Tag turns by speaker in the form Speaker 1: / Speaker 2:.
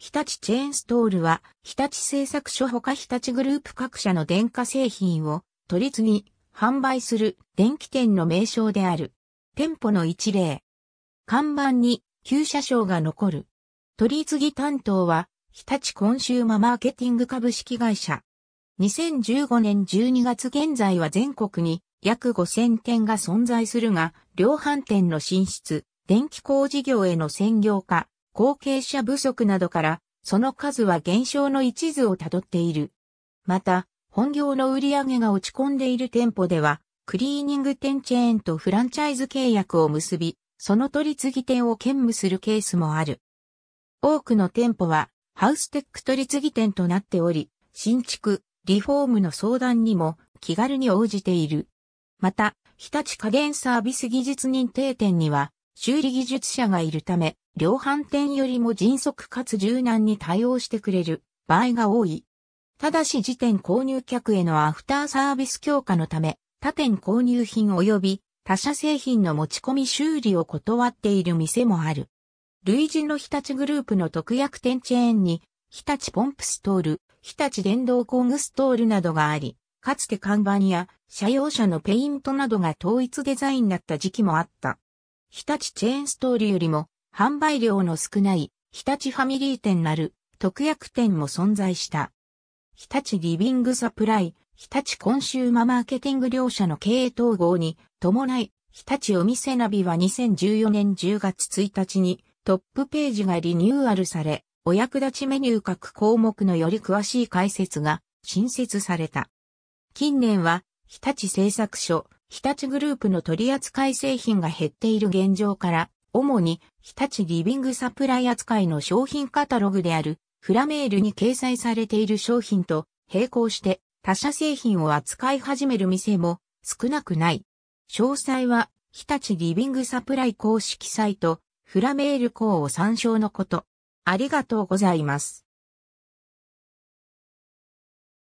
Speaker 1: 日立チェーンストールは、日立製作所ほか日立グループ各社の電化製品を取り次ぎ、販売する電気店の名称である。店舗の一例。看板に旧車掌が残る。取り次ぎ担当は、日立コンシューママーケティング株式会社。2015年12月現在は全国に約5000店が存在するが、量販店の進出、電気工事業への専業化、後継者不足などから、その数は減少の一途をたどっている。また、本業の売り上げが落ち込んでいる店舗では、クリーニング店チェーンとフランチャイズ契約を結び、その取り次ぎ店を兼務するケースもある。多くの店舗は、ハウステック取り次ぎ店となっており、新築、リフォームの相談にも気軽に応じている。また、日立家電サービス技術認定店には、修理技術者がいるため、量販店よりも迅速かつ柔軟に対応してくれる場合が多い。ただし時点購入客へのアフターサービス強化のため、他店購入品及び他社製品の持ち込み修理を断っている店もある。類似の日立グループの特約店チェーンに、日立ポンプストール、日立電動工具ストールなどがあり、かつて看板や車用車のペイントなどが統一デザインだった時期もあった。日立チェーンストールよりも販売量の少ない日立ファミリー店なる特約店も存在した。日立リビングサプライ、日立コンシューママーケティング両社の経営統合に伴い、日立お店ナビは2014年10月1日にトップページがリニューアルされ、お役立ちメニュー各項目のより詳しい解説が新設された。近年は日立製作所、日立グループの取扱製品が減っている現状から、主に日立リビングサプライ扱いの商品カタログであるフラメールに掲載されている商品と並行して他社製品を扱い始める店も少なくない。詳細は日立リビングサプライ公式サイトフラメール校を参照のこと。ありがとうございます。